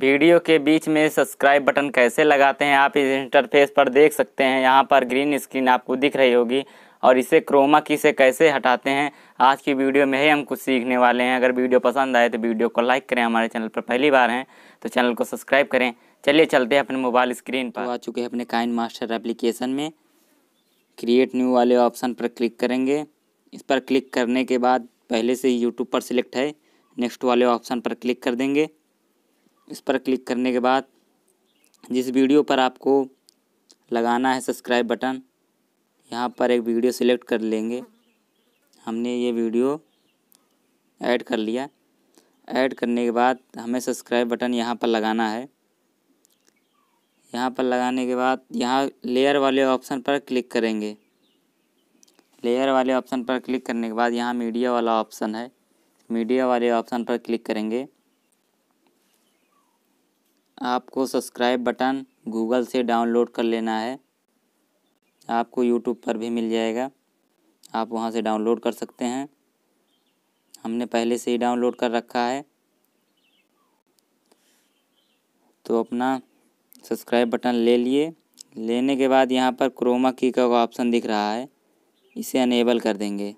video के बीच में subscribe button कैसे लगाते हैं आप इस इंटरफेस पर देख सकते हैं यहाँ पर ग्रीन स्क्रीन आपको दिख रही होगी और इसे क्रोमा की से कैसे हटाते हैं आज की वीडियो में ही हम कुछ सीखने वाले हैं अगर वीडियो पसंद आए तो वीडियो को लाइक करें हमारे चैनल पर पहली बार हैं तो चैनल को सब्सक्राइब करें चलिए चलते हैं अपने मोबाइल स्क्रीन पर तो आ चुके हैं अपने काइन मास्टर एप्लीकेशन में क्रिएट न्यू वाले ऑप्शन पर क्लिक करेंगे इस पर क्लिक करने के बाद पहले से ही यूट्यूब पर सिलेक्ट है नेक्स्ट वाले ऑप्शन पर क्लिक कर देंगे इस पर क्लिक करने के बाद जिस वीडियो पर आपको लगाना है सब्सक्राइब बटन यहाँ पर एक वीडियो सिलेक्ट कर लेंगे हमने ये वीडियो ऐड कर लिया ऐड करने के बाद हमें सब्सक्राइब बटन यहाँ पर लगाना है यहाँ पर लगाने के बाद यहाँ लेयर वाले ऑप्शन पर क्लिक करेंगे लेयर वाले ऑप्शन पर क्लिक करने के बाद यहाँ मीडिया वाला ऑप्शन है मीडिया वाले ऑप्शन पर क्लिक करेंगे आपको सब्सक्राइब बटन गूगल से डाउनलोड कर लेना है आपको यूट्यूब पर भी मिल जाएगा आप वहाँ से डाउनलोड कर सकते हैं हमने पहले से ही डाउनलोड कर रखा है तो अपना सब्सक्राइब बटन ले लिए लेने के बाद यहाँ पर क्रोमा की का ऑप्शन दिख रहा है इसे अनेबल कर देंगे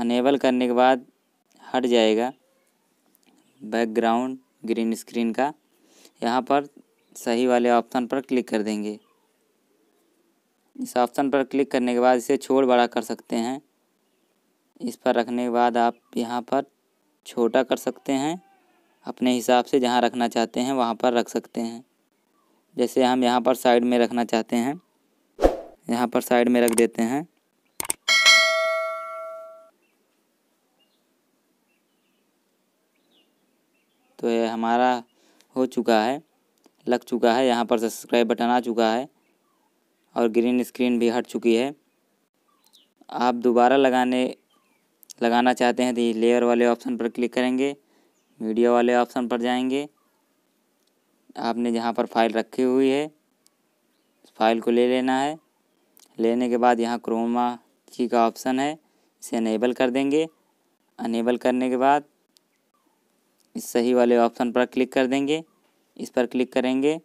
अनेबल करने के बाद हट जाएगा बैकग्राउंड ग्रीन स्क्रीन का यहाँ पर सही वाले ऑप्शन पर क्लिक कर देंगे इस ऑप्शन पर क्लिक करने के बाद इसे छोड़ बड़ा कर सकते हैं इस पर रखने के बाद आप यहाँ पर छोटा कर सकते हैं अपने हिसाब से जहाँ रखना चाहते हैं वहाँ पर रख सकते हैं जैसे हम यहाँ पर साइड में रखना चाहते हैं यहाँ पर साइड में रख देते हैं तो ये हमारा हो चुका है लग चुका है यहाँ पर सब्सक्राइब बटन आ चुका है और ग्रीन स्क्रीन भी हट चुकी है आप दोबारा लगाने लगाना चाहते हैं तो ये लेयर वाले ऑप्शन पर क्लिक करेंगे मीडिया वाले ऑप्शन पर जाएंगे आपने जहाँ पर फाइल रखी हुई है फाइल को ले लेना है लेने के बाद यहाँ क्रोमा की का ऑप्शन है इसे अनेबल कर देंगे अनेबल करने के बाद इस सही वाले ऑप्शन पर क्लिक कर देंगे इस पर क्लिक करेंगे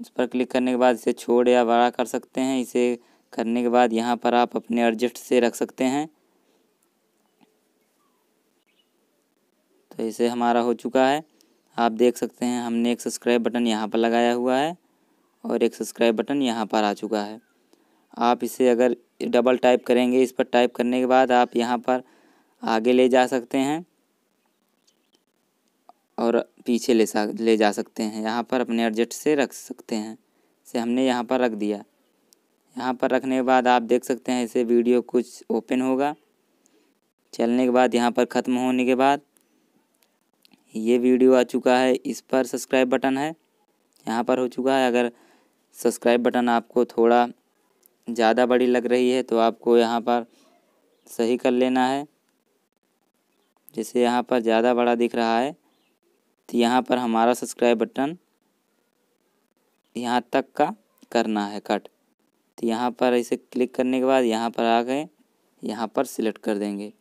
इस पर क्लिक करने के बाद इसे छोड़ या बड़ा कर सकते हैं इसे करने के बाद यहाँ पर आप अपने एडजस्ट से रख सकते हैं तो इसे हमारा हो चुका है आप देख सकते हैं हमने एक सब्सक्राइब बटन यहाँ पर लगाया हुआ है और एक सब्सक्राइब बटन यहाँ पर आ चुका है आप इसे अगर डबल टाइप करेंगे इस पर टाइप करने के बाद आप यहाँ पर आगे ले जा सकते हैं और पीछे ले सा ले जा सकते हैं यहाँ पर अपने एडजस्ट से रख सकते हैं इसे हमने यहाँ पर रख दिया यहाँ पर रखने के बाद आप देख सकते हैं इसे वीडियो कुछ ओपन होगा चलने के बाद यहाँ पर ख़त्म होने के बाद ये वीडियो आ चुका है इस पर सब्सक्राइब बटन है यहाँ पर हो चुका है अगर सब्सक्राइब बटन आपको थोड़ा ज़्यादा बड़ी लग रही है तो आपको यहाँ पर सही कर लेना है जैसे यहाँ पर ज़्यादा बड़ा दिख रहा है तो यहाँ पर हमारा सब्सक्राइब बटन यहाँ तक का करना है कट तो यहाँ पर इसे क्लिक करने के बाद यहाँ पर आ गए यहाँ पर सिलेक्ट कर देंगे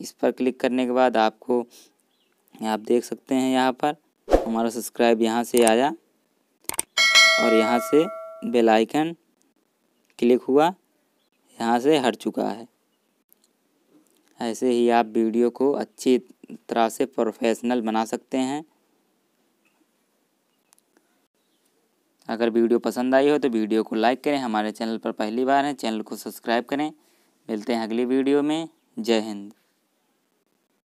इस पर क्लिक करने के बाद आपको आप देख सकते हैं यहाँ पर हमारा सब्सक्राइब यहाँ से आया और यहाँ से बेल आइकन क्लिक हुआ यहाँ से हट चुका है ऐसे ही आप वीडियो को अच्छी तरह से प्रोफेशनल बना सकते हैं अगर वीडियो पसंद आई हो तो वीडियो को लाइक करें हमारे चैनल पर पहली बार हैं चैनल को सब्सक्राइब करें मिलते हैं अगली वीडियो में जय हिंद